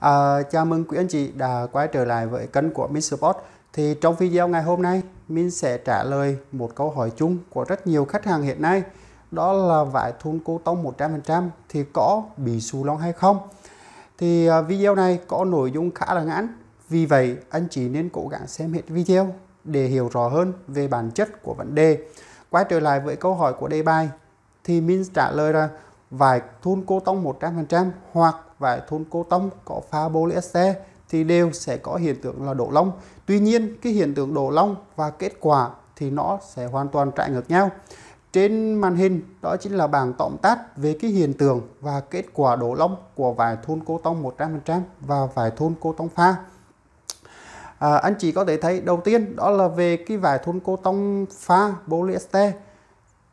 À, chào mừng quý anh chị đã quay trở lại với kênh của Mr. Sport. Thì trong video ngày hôm nay, Min sẽ trả lời một câu hỏi chung của rất nhiều khách hàng hiện nay. Đó là vải thun cô tông 100% thì có bị xù lông hay không? Thì à, video này có nội dung khá là ngắn. Vì vậy, anh chị nên cố gắng xem hết video để hiểu rõ hơn về bản chất của vấn đề. Quay trở lại với câu hỏi của đề bài thì Min trả lời là vải thun cô tông 100% hoặc vải thôn cô tông có pha polyester thì đều sẽ có hiện tượng là đổ lông. Tuy nhiên cái hiện tượng đổ lông và kết quả thì nó sẽ hoàn toàn trái ngược nhau. Trên màn hình đó chính là bảng tóm tắt về cái hiện tượng và kết quả đổ lông của vải thôn cô tông 100% và vải thôn cô tông pha. À, anh chị có thể thấy đầu tiên đó là về cái vải thôn cô tông pha polyester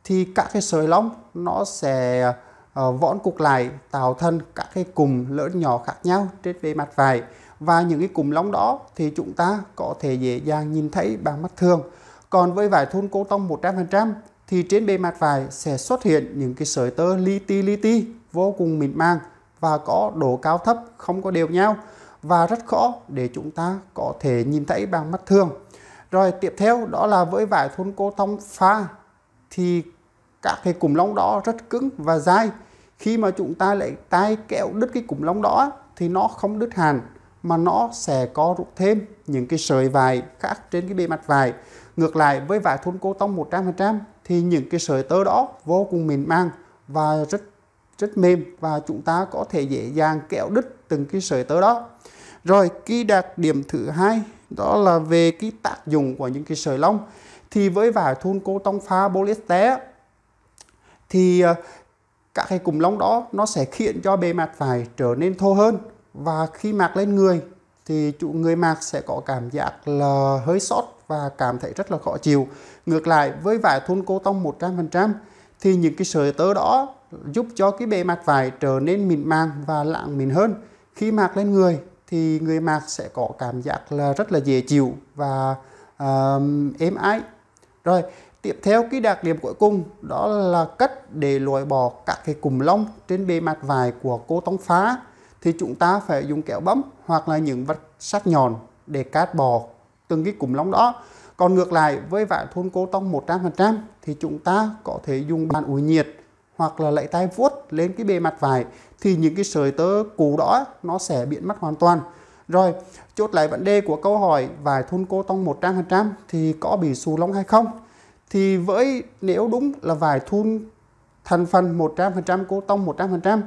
thì các cái sợi lông nó sẽ Ờ, võn cục lại tạo thành các cái cụm lớn nhỏ khác nhau trên bề mặt vải và những cái cụm lóng đó thì chúng ta có thể dễ dàng nhìn thấy bằng mắt thường. Còn với vải thun cô tông 100% thì trên bề mặt vải sẽ xuất hiện những cái sợi tơ li ti li ti vô cùng mịn màng và có độ cao thấp không có đều nhau và rất khó để chúng ta có thể nhìn thấy bằng mắt thường. Rồi tiếp theo đó là với vải thun cô tông pha thì các cái cụm lóng đó rất cứng và dai khi mà chúng ta lại tay kẹo đứt cái cụm lông đó thì nó không đứt hàn mà nó sẽ có rút thêm những cái sợi vải khác trên cái bề mặt vải ngược lại với vải thun cô tông 100% thì những cái sợi tơ đó vô cùng mịn màng và rất rất mềm và chúng ta có thể dễ dàng kẹo đứt từng cái sợi tơ đó rồi cái đặc điểm thứ hai đó là về cái tác dụng của những cái sợi lông thì với vải thun cô tông pha polyester thì ờ, các cái cụm lông đó nó sẽ khiến cho bề mặt vải trở nên thô hơn và khi mạc lên người thì chủ người mạc sẽ có cảm giác là hơi sót và cảm thấy rất là khó chịu. Ngược lại với vải thun cô tông 100% thì những cái sợi tơ đó giúp cho cái bề mặt vải trở nên mịn màng và lạng mịn hơn. Khi mạc lên người thì người mạc sẽ có cảm giác là rất là dễ chịu và uh, êm ái. Rồi, Tiếp theo cái đặc điểm cuối cùng đó là cách để loại bỏ các cái cụm lông trên bề mặt vải của cô tông phá thì chúng ta phải dùng kéo bấm hoặc là những vật sắc nhọn để cắt bỏ từng cái cụm lông đó. Còn ngược lại với vải thun cô tông 100% thì chúng ta có thể dùng bàn ủi nhiệt hoặc là lấy tay vuốt lên cái bề mặt vải thì những cái sợi tơ cũ đó nó sẽ biến mất hoàn toàn. Rồi, chốt lại vấn đề của câu hỏi vải thun cô tông 100% thì có bị xù lông hay không? thì với nếu đúng là vải thun thành phần 100% cô tông 100%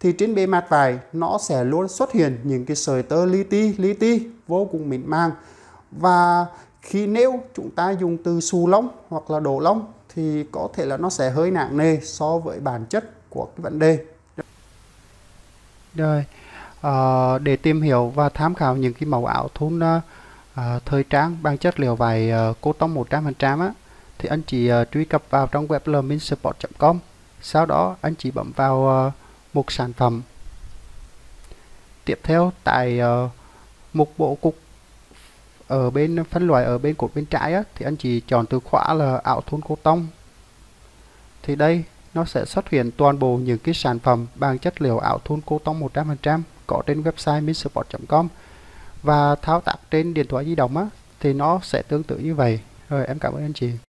thì trên bề mặt vải nó sẽ luôn xuất hiện những cái sợi tơ li ti li ti vô cùng mịn màng và khi nếu chúng ta dùng từ xù lông hoặc là đổ lông thì có thể là nó sẽ hơi nặng nề so với bản chất của cái vấn đề rồi à, để tìm hiểu và tham khảo những cái màu ảo thun à, thời trang bằng chất liệu vải à, cô tông 100% á thì anh chị uh, truy cập vào trong web learninsupport.com sau đó anh chị bấm vào uh, mục sản phẩm tiếp theo tại uh, mục bộ cục ở bên phân loại ở bên cột bên trái á, thì anh chị chọn từ khóa là ảo thun cô tông thì đây nó sẽ xuất hiện toàn bộ những cái sản phẩm bằng chất liệu ảo thun cô tông 100% có trên website minsupport.com và thao tác trên điện thoại di động á, thì nó sẽ tương tự như vậy rồi em cảm ơn anh chị